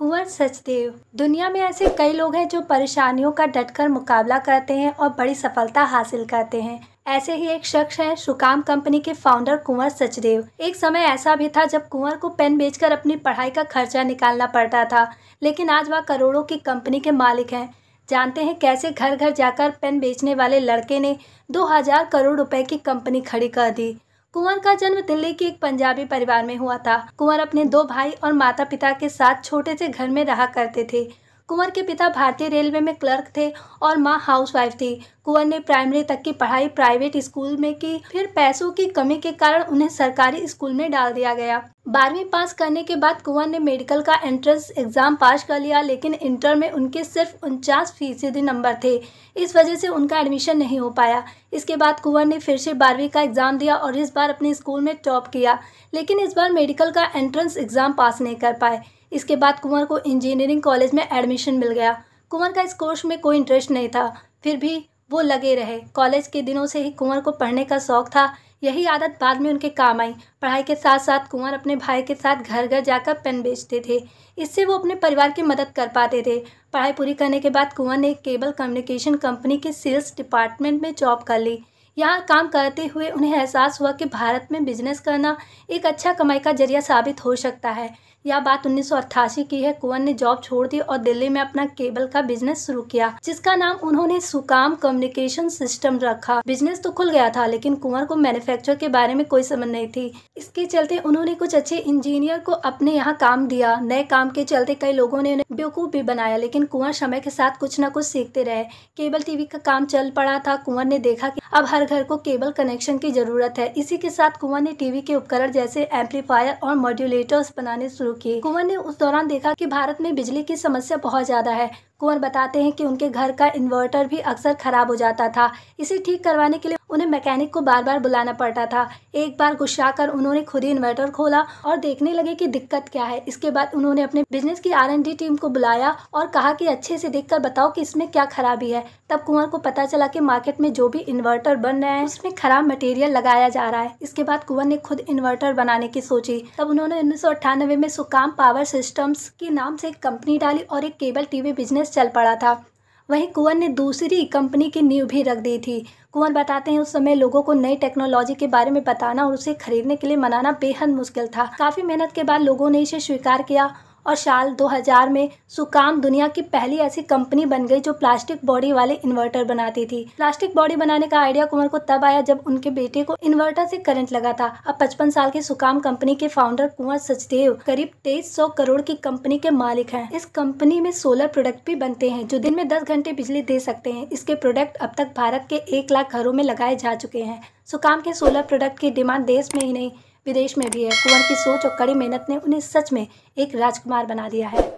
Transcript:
कुंवर सचदेव दुनिया में ऐसे कई लोग हैं जो परेशानियों का डटकर मुकाबला करते हैं और बड़ी सफलता हासिल करते हैं ऐसे ही एक शख्स है सुकाम कंपनी के फाउंडर कुंवर सचदेव एक समय ऐसा भी था जब कुंवर को पेन बेचकर अपनी पढ़ाई का खर्चा निकालना पड़ता था लेकिन आज वह करोड़ों की कंपनी के मालिक हैं जानते हैं कैसे घर घर जाकर पेन बेचने वाले लड़के ने 2000 करोड़ रुपए की कंपनी खड़ी कर दी कुंवर का जन्म दिल्ली के एक पंजाबी परिवार में हुआ था कुंवर अपने दो भाई और माता पिता के साथ छोटे से घर में रहा करते थे कुंवर के पिता भारतीय रेलवे में क्लर्क थे और माँ हाउसवाइफ थी कुंवर ने प्राइमरी तक की पढ़ाई प्राइवेट स्कूल में की फिर पैसों की कमी के कारण उन्हें सरकारी स्कूल में डाल दिया गया बारहवीं पास करने के बाद कुंवर ने मेडिकल का एंट्रेंस एग्ज़ाम पास कर लिया लेकिन इंटर में उनके सिर्फ उनचास फीसदी नंबर थे इस वजह से उनका एडमिशन नहीं हो पाया इसके बाद कुंवर ने फिर से बारहवीं का एग्ज़ाम दिया और इस बार अपने स्कूल में टॉप किया लेकिन इस बार मेडिकल का एंट्रेंस एग्ज़ाम पास नहीं कर पाए इसके बाद कुंवर को इंजीनियरिंग कॉलेज में एडमिशन मिल गया कुंवर का इस कोर्स में कोई इंटरेस्ट नहीं था फिर भी वो लगे रहे कॉलेज के दिनों से ही कुंवर को पढ़ने का शौक़ था यही आदत बाद में उनके काम आई पढ़ाई के साथ साथ कुंवर अपने भाई के साथ घर घर जाकर पेन बेचते थे इससे वो अपने परिवार की मदद कर पाते थे पढ़ाई पूरी करने के बाद कुंवर ने एक केबल कम्युनिकेशन कंपनी के सेल्स डिपार्टमेंट में जॉब कर ली यहाँ काम करते हुए उन्हें एहसास हुआ कि भारत में बिजनेस करना एक अच्छा कमाई का जरिया साबित हो सकता है यह बात उन्नीस की है कुंवर ने जॉब छोड़ दी और दिल्ली में अपना केबल का बिजनेस शुरू किया जिसका नाम उन्होंने सुकाम कम्युनिकेशन सिस्टम रखा बिजनेस तो खुल गया था लेकिन कुंवर को मैन्युफैक्चर के बारे में कोई समझ नहीं थी इसके चलते उन्होंने कुछ अच्छे इंजीनियर को अपने यहाँ काम दिया नए काम के चलते कई लोगों ने उन्हें बेवकूफ भी बनाया लेकिन कुंवर समय के साथ कुछ न कुछ सीखते रहे केबल टीवी का काम चल पड़ा था कुंवर ने देखा की अब हर घर को केबल कनेक्शन की ज़रूरत है इसी के साथ कुंवर ने टीवी के उपकरण जैसे एम्पलीफायर और मॉड्यूलेटर्स बनाने शुरू किए कुंवर ने उस दौरान देखा कि भारत में बिजली की समस्या बहुत ज़्यादा है कुंवर बताते हैं कि उनके घर का इन्वर्टर भी अक्सर ख़राब हो जाता था इसे ठीक करवाने के लिए उन्हें मैकेनिक को बार बार बुलाना पड़ता था एक बार गुस्सा कर उन्होंने खुद ही इन्वर्टर खोला और देखने लगे कि दिक्कत क्या है इसके बाद उन्होंने अपने बिजनेस की आर टीम को बुलाया और कहा कि अच्छे से देख कर बताओ कि इसमें क्या खराबी है तब कुंवर को पता चला कि मार्केट में जो भी इन्वर्टर बन रहे हैं उसमें खराब मटेरियल लगाया जा रहा है इसके बाद कुंवर ने खुद इन्वर्टर बनाने की सोची तब उन्होंने उन्नीस में सुकाम पावर सिस्टम्स के नाम से एक कंपनी डाली और एक केबल टीवी बिजनेस चल पड़ा था वहीं कुंवर ने दूसरी कंपनी की नींव भी रख दी थी कुंवर बताते हैं उस समय लोगों को नई टेक्नोलॉजी के बारे में बताना और उसे खरीदने के लिए मनाना बेहद मुश्किल था काफ़ी मेहनत के बाद लोगों ने इसे स्वीकार किया और साल 2000 में सुकाम दुनिया की पहली ऐसी कंपनी बन गई जो प्लास्टिक बॉडी वाले इन्वर्टर बनाती थी प्लास्टिक बॉडी बनाने का आइडिया कुमार को तब आया जब उनके बेटे को इन्वर्टर से करंट लगा था अब पचपन साल के सुकाम कंपनी के फाउंडर कुंवर सचदेव करीब तेईस करोड़ की कंपनी के मालिक है इस कंपनी में सोलर प्रोडक्ट भी बनते हैं जो दिन में दस घंटे बिजली दे सकते हैं इसके प्रोडक्ट अब तक भारत के एक लाख घरों में लगाए जा चुके हैं सुकाम के सोलर प्रोडक्ट की डिमांड देश में ही नहीं विदेश में भी है कुंवर की सोच और कड़ी मेहनत ने उन्हें सच में एक राजकुमार बना दिया है